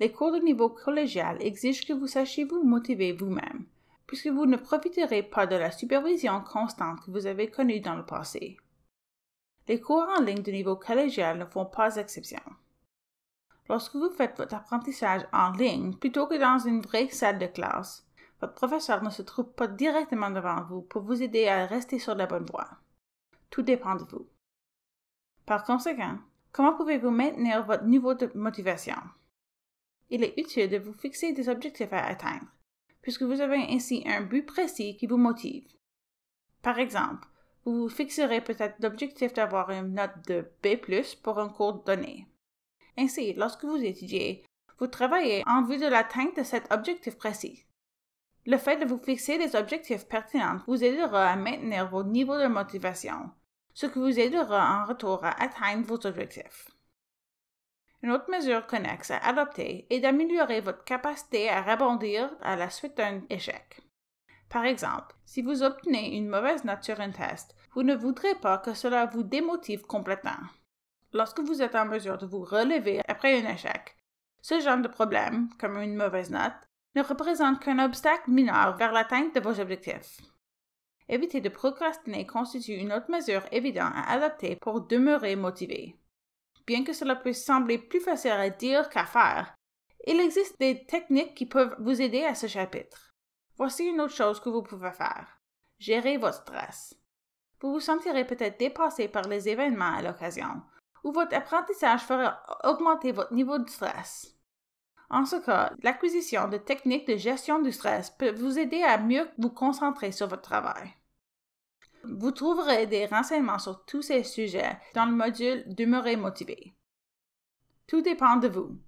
Les cours de niveau collégial exigent que vous sachiez vous motiver vous-même, puisque vous ne profiterez pas de la supervision constante que vous avez connue dans le passé. Les cours en ligne de niveau collégial ne font pas exception. Lorsque vous faites votre apprentissage en ligne plutôt que dans une vraie salle de classe, votre professeur ne se trouve pas directement devant vous pour vous aider à rester sur la bonne voie. Tout dépend de vous. Par conséquent, comment pouvez-vous maintenir votre niveau de motivation? il est utile de vous fixer des objectifs à atteindre, puisque vous avez ainsi un but précis qui vous motive. Par exemple, vous vous fixerez peut-être l'objectif d'avoir une note de B pour un cours donné. Ainsi, lorsque vous étudiez, vous travaillez en vue de l'atteinte de cet objectif précis. Le fait de vous fixer des objectifs pertinents vous aidera à maintenir vos niveaux de motivation, ce qui vous aidera en retour à atteindre vos objectifs. Une autre mesure connexe à adopter est d'améliorer votre capacité à rebondir à la suite d'un échec. Par exemple, si vous obtenez une mauvaise note sur un test, vous ne voudrez pas que cela vous démotive complètement. Lorsque vous êtes en mesure de vous relever après un échec, ce genre de problème, comme une mauvaise note, ne représente qu'un obstacle mineur vers l'atteinte de vos objectifs. Éviter de procrastiner constitue une autre mesure évidente à adopter pour demeurer motivé bien que cela puisse sembler plus facile à dire qu'à faire. Il existe des techniques qui peuvent vous aider à ce chapitre. Voici une autre chose que vous pouvez faire. Gérer votre stress. Vous vous sentirez peut-être dépassé par les événements à l'occasion, ou votre apprentissage fera augmenter votre niveau de stress. En ce cas, l'acquisition de techniques de gestion du stress peut vous aider à mieux vous concentrer sur votre travail. Vous trouverez des renseignements sur tous ces sujets dans le module Demeurer motivé. Tout dépend de vous.